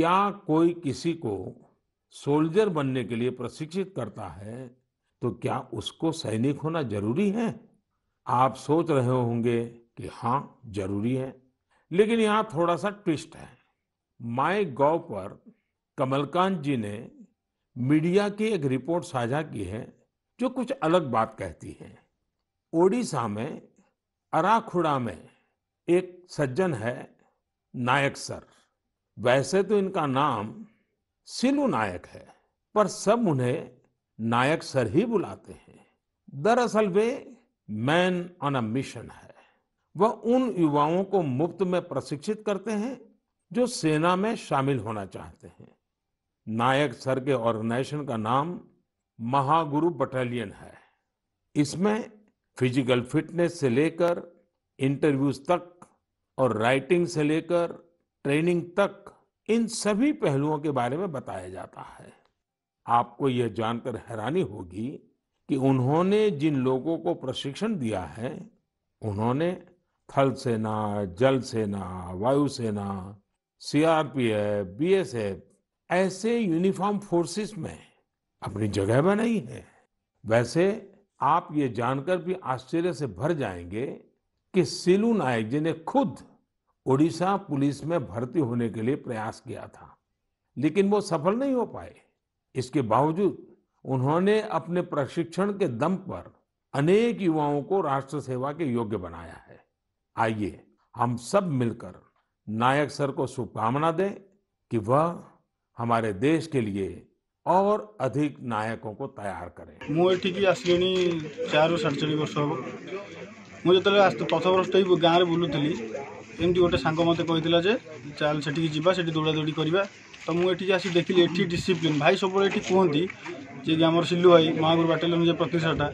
क्या कोई किसी को सोल्जर बनने के लिए प्रशिक्षित करता है तो क्या उसको सैनिक होना जरूरी है आप सोच रहे होंगे कि हाँ जरूरी है लेकिन यहाँ थोड़ा सा ट्विस्ट है माई गॉव पर कमलकांत जी ने मीडिया की एक रिपोर्ट साझा की है जो कुछ अलग बात कहती है ओडिशा में अराखुड़ा में एक सज्जन है नायक सर वैसे तो इनका नाम सिलू नायक है पर सब उन्हें नायक सर ही बुलाते हैं दरअसल वे मैन ऑन अ मिशन है वह उन युवाओं को मुफ्त में प्रशिक्षित करते हैं जो सेना में शामिल होना चाहते हैं नायक सर के ऑर्गेनाइजेशन का नाम महागुरु बटालियन है इसमें फिजिकल फिटनेस से लेकर इंटरव्यूज तक और राइटिंग से लेकर ट्रेनिंग तक इन सभी पहलुओं के बारे में बताया जाता है आपको यह जानकर हैरानी होगी कि उन्होंने जिन लोगों को प्रशिक्षण दिया है उन्होंने थल सेना जल सेना वायुसेना सीआरपीएफ बीएसएफ ऐसे यूनिफॉर्म फोर्सेस में अपनी जगह बनाई है वैसे आप ये जानकर भी आश्चर्य से भर जाएंगे कि सिलू नायक जी ने खुद ओडिशा पुलिस में भर्ती होने के लिए प्रयास किया था लेकिन वो सफल नहीं हो पाए इसके बावजूद उन्होंने अपने प्रशिक्षण के दम पर अनेक युवाओं को राष्ट्र सेवा के योग्य बनाया है आइए हम सब मिलकर नायक सर को शुभकामना दें कि वह हमारे देश के लिए और अधिक नायकों को तैयार करें मुझे आसली चार साढ़े वर्ष हम मुझे प्रथम वर्ष गाँव में थी ଏମିତି ଗୋଟେ ସାଙ୍ଗ ମୋତେ କହିଥିଲା ଯେ ଚାଲ ସେଠିକି ଯିବା ସେଠି ଦୌଡ଼ାଦୌଡ଼ି କରିବା ତ ମୁଁ ଏଠିକି ଆସି ଦେଖିଲି ଏଠି ଡିସିପ୍ଲିନ୍ ଭାଇ ସବୁବେଳେ ଏଠି କୁହନ୍ତି ଯିଏକି ଆମର ସିଲୁ ଭାଇ ମହାଗୁରୁ ବାଟାଲିୟନ୍ ଯେ ପ୍ରତିଷ୍ଠାଟା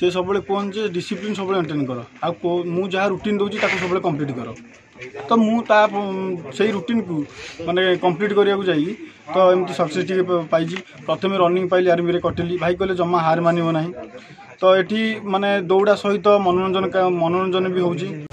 ସେ ସବୁବେଳେ କୁହନ୍ତି ଯେ ଡିସିପ୍ଲିନ୍ ସବୁବେଳେ ମେଣ୍ଟେନ୍ କର ଆଉ ମୁଁ ଯାହା ରୁଟିନ୍ ଦେଉଛି ତାକୁ ସବୁବେଳେ କମ୍ପ୍ଲିଟ୍ କର ତ ମୁଁ ତା ସେଇ ରୁଟିନ୍କୁ ମାନେ କମ୍ପ୍ଲିଟ୍ କରିବାକୁ ଯାଇକି ତ ଏମିତି ସକ୍ସେସ୍ ଟିକେ ପାଇଛି ପ୍ରଥମେ ରନିଂ ପାଇଲି ଆର୍ମିରେ କଟିଲି ଭାଇ କହିଲେ ଜମା ହାର ମାନିବ ନାହିଁ ତ ଏଠି ମାନେ ଦୌଡ଼ା ସହିତ ମନୋରଞ୍ଜନ ମନୋରଞ୍ଜନ ବି ହେଉଛି